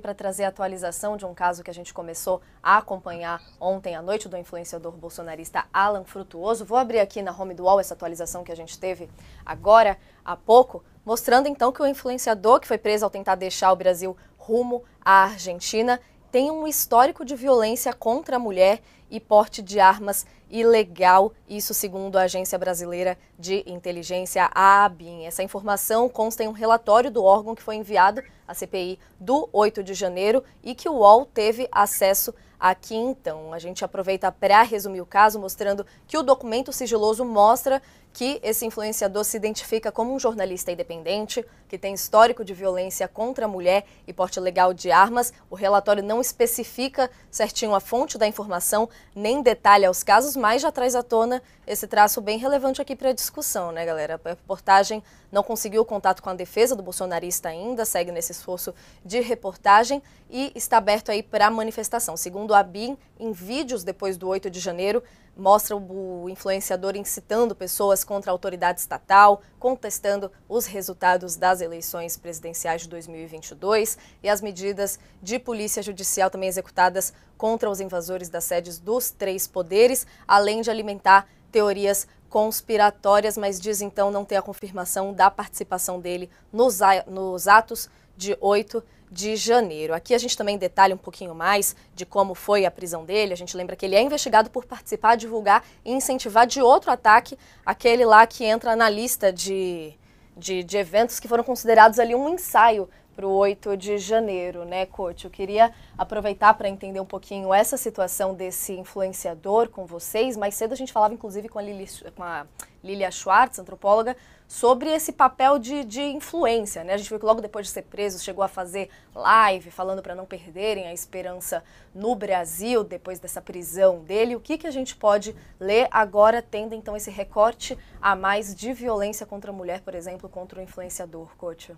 para trazer a atualização de um caso que a gente começou a acompanhar ontem à noite do influenciador bolsonarista Alan Frutuoso. Vou abrir aqui na home do UOL essa atualização que a gente teve agora há pouco, mostrando então que o influenciador que foi preso ao tentar deixar o Brasil rumo à Argentina tem um histórico de violência contra a mulher e porte de armas ilegal, isso segundo a Agência Brasileira de Inteligência, a ABIN. Essa informação consta em um relatório do órgão que foi enviado à CPI do 8 de janeiro e que o UOL teve acesso aqui então. A gente aproveita para resumir o caso, mostrando que o documento sigiloso mostra que esse influenciador se identifica como um jornalista independente, que tem histórico de violência contra a mulher e porte legal de armas. O relatório não especifica certinho a fonte da informação, nem detalha os casos, mas já traz à tona esse traço bem relevante aqui para a discussão, né, galera? A reportagem não conseguiu contato com a defesa do bolsonarista ainda, segue nesse esforço de reportagem e está aberto aí para manifestação. Segundo a BIM, em vídeos depois do 8 de janeiro, mostra o influenciador incitando pessoas contra a autoridade estatal, contestando os resultados das das eleições presidenciais de 2022 e as medidas de polícia judicial também executadas contra os invasores das sedes dos três poderes, além de alimentar teorias conspiratórias, mas diz então não ter a confirmação da participação dele nos, nos atos de 8 de janeiro. Aqui a gente também detalha um pouquinho mais de como foi a prisão dele. A gente lembra que ele é investigado por participar, divulgar e incentivar de outro ataque, aquele lá que entra na lista de de, de eventos que foram considerados ali um ensaio para o 8 de janeiro, né, Coach? Eu queria aproveitar para entender um pouquinho essa situação desse influenciador com vocês. Mais cedo a gente falava, inclusive, com a, Lili, com a Lilia Schwartz, antropóloga, sobre esse papel de, de influência, né? A gente viu que logo depois de ser preso, chegou a fazer live falando para não perderem a esperança no Brasil, depois dessa prisão dele. O que, que a gente pode ler agora, tendo então esse recorte a mais de violência contra a mulher, por exemplo, contra o influenciador, Coach?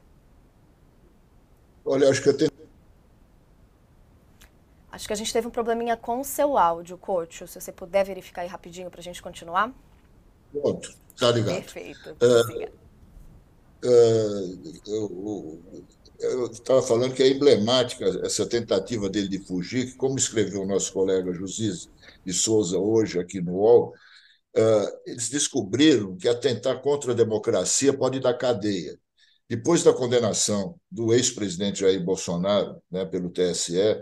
Olha, acho que eu tenho. Acho que a gente teve um probleminha com o seu áudio, Coach. Se você puder verificar aí rapidinho para a gente continuar. Pronto, tá ligado. Perfeito. É, é, eu estava falando que é emblemática essa tentativa dele de fugir, que, como escreveu o nosso colega Josias de Souza hoje aqui no UOL, é, eles descobriram que atentar contra a democracia pode dar cadeia depois da condenação do ex-presidente Jair Bolsonaro né, pelo TSE,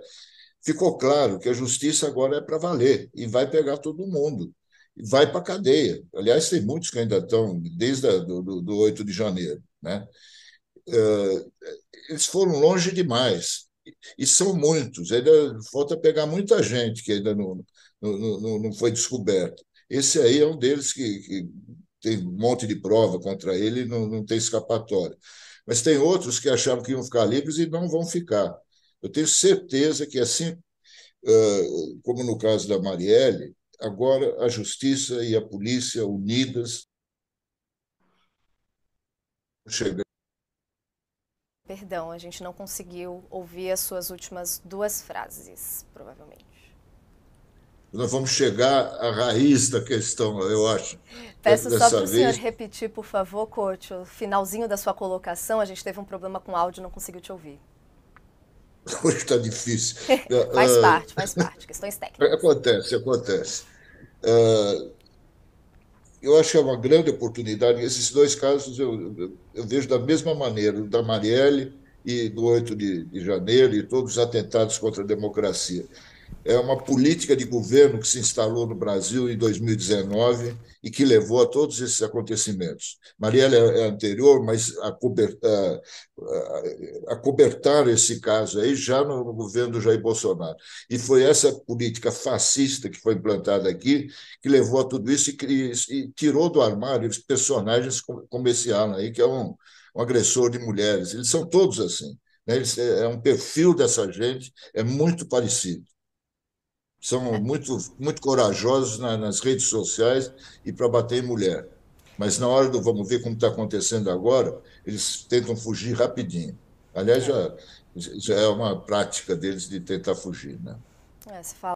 ficou claro que a justiça agora é para valer e vai pegar todo mundo. Vai para a cadeia. Aliás, tem muitos que ainda estão desde o 8 de janeiro. Né? Uh, eles foram longe demais. E são muitos. Ainda falta pegar muita gente que ainda não, não, não, não foi descoberta. Esse aí é um deles que, que tem um monte de prova contra ele, não, não tem escapatória. Mas tem outros que acharam que iam ficar livres e não vão ficar. Eu tenho certeza que, assim ah, como no caso da Marielle, agora a justiça e a polícia unidas Perdão, a gente não conseguiu ouvir as suas últimas duas frases, provavelmente nós vamos chegar à raiz da questão, eu acho. Peço só para o senhor repetir, por favor, Coach, o finalzinho da sua colocação. A gente teve um problema com o áudio, não conseguiu te ouvir. Hoje está difícil. faz ah, ah, parte, faz parte. Questões técnicas. Acontece, acontece. Ah, eu acho que é uma grande oportunidade. Esses dois casos eu, eu, eu vejo da mesma maneira, da Marielle e do 8 de, de janeiro e todos os atentados contra a democracia é uma política de governo que se instalou no Brasil em 2019 e que levou a todos esses acontecimentos. Marielle é, é anterior, mas a cobertar esse caso aí já no governo do Jair Bolsonaro. E foi essa política fascista que foi implantada aqui que levou a tudo isso e, criou, e tirou do armário os personagens como esse Alan aí, que é um, um agressor de mulheres. Eles são todos assim. Né? Eles, é, é um perfil dessa gente, é muito parecido. São muito, muito corajosos na, nas redes sociais e para bater em mulher. Mas na hora do vamos ver como está acontecendo agora, eles tentam fugir rapidinho. Aliás, é. já, já é uma prática deles de tentar fugir. Né? É, se fala...